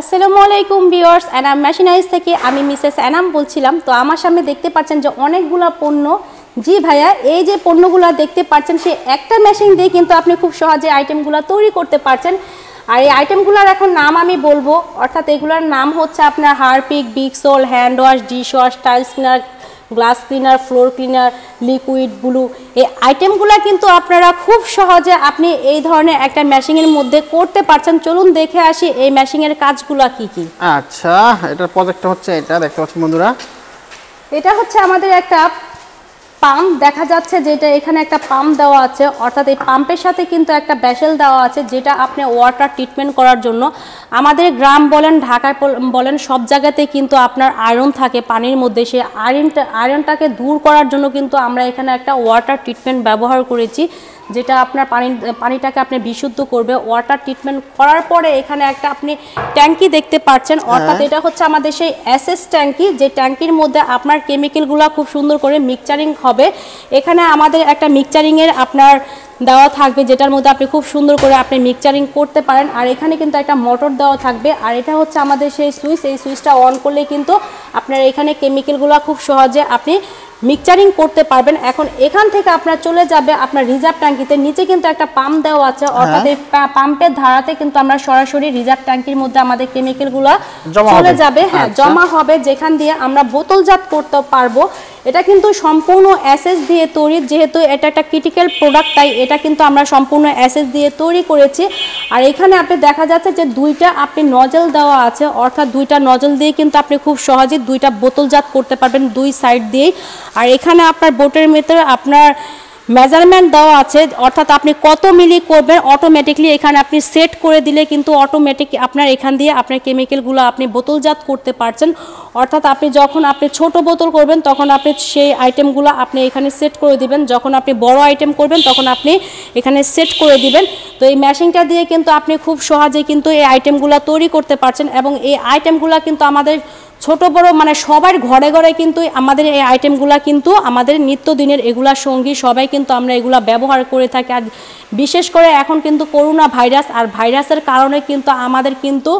আসসালামু আলাইকুম বিওর্স অ্যানাম মেশিনারিজ থেকে আমি মিসেস অ্যানাম বলছিলাম তো আমার সামনে দেখতে পাচ্ছেন যে অনেকগুলা পণ্য জি ভাইয়া এই যে পণ্যগুলো দেখতে পাচ্ছেন সে একটা মেশিন দিয়ে কিন্তু আপনি খুব সহজে আইটেমগুলো তৈরি করতে পারছেন আর এই আইটেমগুলোর এখন নাম আমি বলবো অর্থাৎ এগুলোর নাম হচ্ছে আপনার হারপিক বিক্সোল হ্যান্ড ওয়াশ ডিশ ওয়াশ টাইলসনার glass cleaner floor cleaner liquid blue এই আইটেমগুলো কিন্তু আপনারা খুব সহজে আপনি এই ধরনের একটা মেশিনের মধ্যে করতে পারছেন চলুন দেখে আসি এই মেশিনের কাজগুলো কি কি আচ্ছা এটা প্রজেক্টটা হচ্ছে এটা দেখতে পাচ্ছেন বন্ধুরা এটা হচ্ছে আমাদের একটা পাম্প দেখা যাচ্ছে যেটা এখানে একটা পাম্প দেওয়া আছে অর্থাৎ এই পাম্পের সাথে কিন্তু একটা ব্যাসেল দেওয়া আছে যেটা আপনি ওয়াটার ট্রিটমেন্ট করার জন্য আমাদের গ্রাম বলেন ঢাকায় বলেন সব জায়গাতে কিন্তু আপনার আয়রন থাকে পানির মধ্যে সে আয়রনটা আয়রনটাকে দূর করার জন্য কিন্তু আমরা এখানে একটা ওয়াটার ট্রিটমেন্ট ব্যবহার করেছি যেটা আপনার পানি পানিটাকে আপনি বিশুদ্ধ করবে ওয়াটার ট্রিটমেন্ট করার পরে এখানে একটা আপনি ট্যাঙ্কি দেখতে পাচ্ছেন হ্যাঁ। অর্থাৎ এটা হচ্ছে আমাদের সেই অ্যাসেস ট্যাঙ্কি যে ট্যাঙ্কির মধ্যে আপনার কেমিক্যালগুলো খুব সুন্দর করে মিক্সচারিং হবে এখানে আমাদের একটা মিক্সচারিংয়ের আপনার দেওয়া থাকবে যেটার মধ্যে আপনি খুব সুন্দর করে আপনি মিক্সারিং করতে পারেন আর এখানে কিন্তু একটা মোটর দেওয়া থাকবে আর এটা হচ্ছে আমাদের সেই সুইচ এই সুইচটা অন করলে কিন্তু আপনার এখানে কেমিক্যালগুলো খুব সহজে আপনি মিক্সারিং করতে পারবেন এখন এখান থেকে আপনার চলে যাবে আপনার রিজার্ভ ট্যাঙ্কিতে নিচে কিন্তু একটা পাম্প দেওয়া আছে হ্যাঁ। অর্থাৎ এই পাম্পের ধারাতে কিন্তু আমরা সরাসরি রিজার্ভ ট্যাঙ্কির মধ্যে আমাদের কেমিক্যালগুলো চলে যাবে হ্যাঁ আচ্ছা। জমা হবে যেখান দিয়ে আমরা বোতলজাত করতে পারবো এটা কিন্তু সম্পূর্ণ অ্যাসেস দিয়ে তৈরি যেহেতু এটা একটা ক্রিটিক্যাল প্রোডাক্ট তাই এটা কিন্তু আমরা সম্পূর্ণ অ্যাসেস দিয়ে তৈরি করেছি আর এখানে আপনি দেখা যাচ্ছে যে দুইটা আপনি নজল দেওয়া আছে অর্থাৎ দুইটা নজল দিয়ে কিন্তু আপনি খুব সহজে দুইটা বোতলজাত করতে পারবেন দুই সাইড দিয়েই আর এখানে আপনার বোটের ভিতরে আপনার মেজারমেন্ট দেওয়া আছে অর্থাৎ আপনি কত মিলি করবেন অটোমেটিকলি এখানে আপনি সেট করে দিলে কিন্তু অটোমেটিক আপনার এখান দিয়ে আপনার কেমিক্যালগুলো আপনি বোতলজাত করতে পারছেন অর্থাৎ আপনি যখন আপনি ছোট বোতল করবেন তখন আপনি সেই আইটেমগুলো আপনি এখানে সেট করে দিবেন যখন আপনি বড় আইটেম করবেন তখন আপনি এখানে সেট করে দিবেন তো এই ম্যাশিংটা দিয়ে কিন্তু আপনি খুব সহজে কিন্তু এই আইটেমগুলো তৈরি করতে পারছেন এবং এই আইটেমগুলো কিন্তু আমাদের ছোট বড় মানে সবার ঘরে ঘরে কিন্তু আমাদের এই আইটেমগুলা কিন্তু আমাদের নিত্যদিনের এগুলা সঙ্গী সবাই কিন্তু আমরা এগুলা ব্যবহার করে থাকি আর বিশেষ করে এখন কিন্তু করোনা ভাইরাস আর ভাইরাসের কারণে কিন্তু আমাদের কিন্তু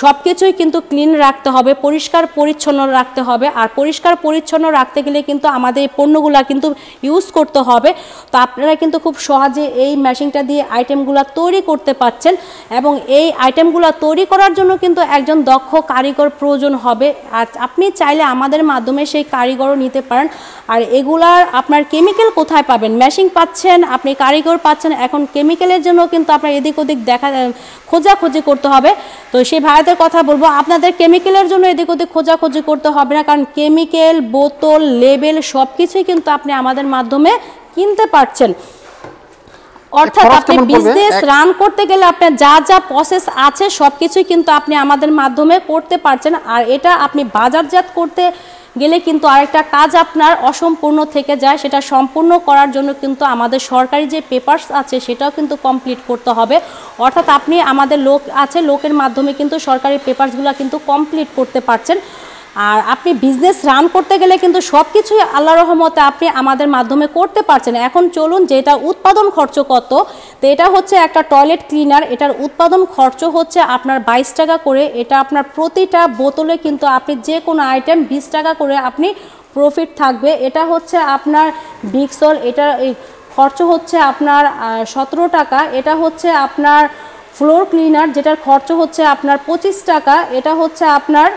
সব কিছুই কিন্তু ক্লিন রাখতে হবে পরিষ্কার পরিচ্ছন্ন রাখতে হবে আর পরিষ্কার পরিচ্ছন্ন রাখতে গেলে কিন্তু আমাদের এই পণ্যগুলা কিন্তু ইউজ করতে হবে তো আপনারা কিন্তু খুব সহজে এই মেশিনটা দিয়ে আইটেমগুলা তৈরি করতে পাচ্ছেন এবং এই আইটেমগুলো তৈরি করার জন্য কিন্তু একজন দক্ষ কারিগর প্রয়োজন হবে আর আপনি চাইলে আমাদের মাধ্যমে সেই কারিগরও নিতে পারেন আর এগুলার আপনার কেমিক্যাল কোথায় পাবেন মেশিং পাচ্ছেন আপনি কারিগর পাচ্ছেন এখন কেমিক্যালের জন্য কিন্তু আপনার এদিক ওদিক দেখা খোঁজাখুঁজি করতে হবে তো সেই ভারতের কথা বলবো আপনাদের কেমিক্যালের জন্য এদিক ওদিক খোঁজাখুঁজি করতে হবে না কারণ কেমিক্যাল বোতল লেবেল সব কিছুই কিন্তু আপনি আমাদের মাধ্যমে কিনতে পারছেন অর্থাৎ আপনি বিজনেস রান করতে গেলে আপনার যা যা প্রসেস আছে সবকিছুই কিন্তু আপনি আমাদের মাধ্যমে করতে পারছেন আর এটা আপনি বাজারজাত করতে গেলে কিন্তু আরেকটা কাজ আপনার অসম্পূর্ণ থেকে যায় সেটা সম্পূর্ণ করার জন্য কিন্তু আমাদের সরকারি যে পেপার্স আছে সেটাও কিন্তু কমপ্লিট করতে হবে অর্থাৎ আপনি আমাদের লোক আছে লোকের মাধ্যমে কিন্তু সরকারি পেপার্সগুলো কিন্তু কমপ্লিট করতে পারছেন আর আপনি বিজনেস রান করতে গেলে কিন্তু সব কিছুই আল্লাহ রহমতে আপনি আমাদের মাধ্যমে করতে পারছেন এখন চলুন যেটা উৎপাদন খরচ কত তো এটা হচ্ছে একটা টয়লেট ক্লিনার এটার উৎপাদন খরচ হচ্ছে আপনার বাইশ টাকা করে এটা আপনার প্রতিটা বোতলে কিন্তু আপনি যে কোনো আইটেম বিশ টাকা করে আপনি প্রফিট থাকবে এটা হচ্ছে আপনার বিক্সল এটা খরচ হচ্ছে আপনার সতেরো টাকা এটা হচ্ছে আপনার ফ্লোর ক্লিনার যেটার খরচ হচ্ছে আপনার পঁচিশ টাকা এটা হচ্ছে আপনার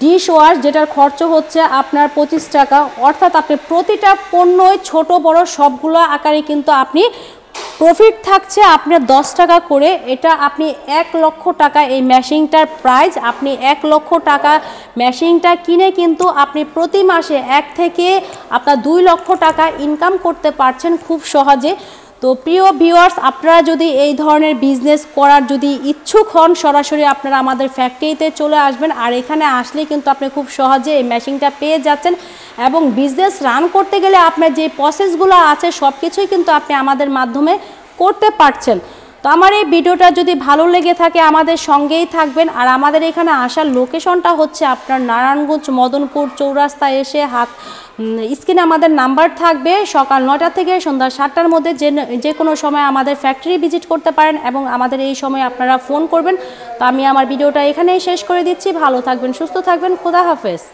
ডিশ ওয়াশ যেটার খরচ হচ্ছে আপনার পঁচিশ টাকা অর্থাৎ আপনি প্রতিটা পণ্যই ছোট বড় সবগুলো আকারে কিন্তু আপনি প্রফিট থাকছে আপনার দশ টাকা করে এটা আপনি এক লক্ষ টাকা এই ম্যাশিংটার প্রাইস আপনি এক লক্ষ টাকা ম্যাশিংটা কিনে কিন্তু আপনি প্রতি মাসে এক থেকে আপনার দুই লক্ষ টাকা ইনকাম করতে পারছেন খুব সহজে তো প্রিয় ভিউয়ার্স আপনারা যদি এই ধরনের বিজনেস করার যদি ইচ্ছুক হন সরাসরি আপনারা আমাদের ফ্যাক্টরিতে চলে আসবেন আর এখানে আসলে কিন্তু আপনি খুব সহজে এই মেশিনটা পেয়ে যাচ্ছেন এবং বিজনেস রান করতে গেলে আপনার যে প্রসেসগুলো আছে সব কিছুই কিন্তু আপনি আমাদের মাধ্যমে করতে পারছেন তো আমার এই ভিডিওটা যদি ভালো লেগে থাকে আমাদের সঙ্গেই থাকবেন আর আমাদের এখানে আসার লোকেশনটা হচ্ছে আপনার নারায়ণগঞ্জ মদনপুর চৌরাস্তায় এসে হাত স্ক্রিনে আমাদের নাম্বার থাকবে সকাল নটা থেকে সন্ধ্যা সাতটার মধ্যে যে যে কোনো সময় আমাদের ফ্যাক্টরি ভিজিট করতে পারেন এবং আমাদের এই সময় আপনারা ফোন করবেন তো আমি আমার ভিডিওটা এখানেই শেষ করে দিচ্ছি ভালো থাকবেন সুস্থ থাকবেন খোদা হাফেজ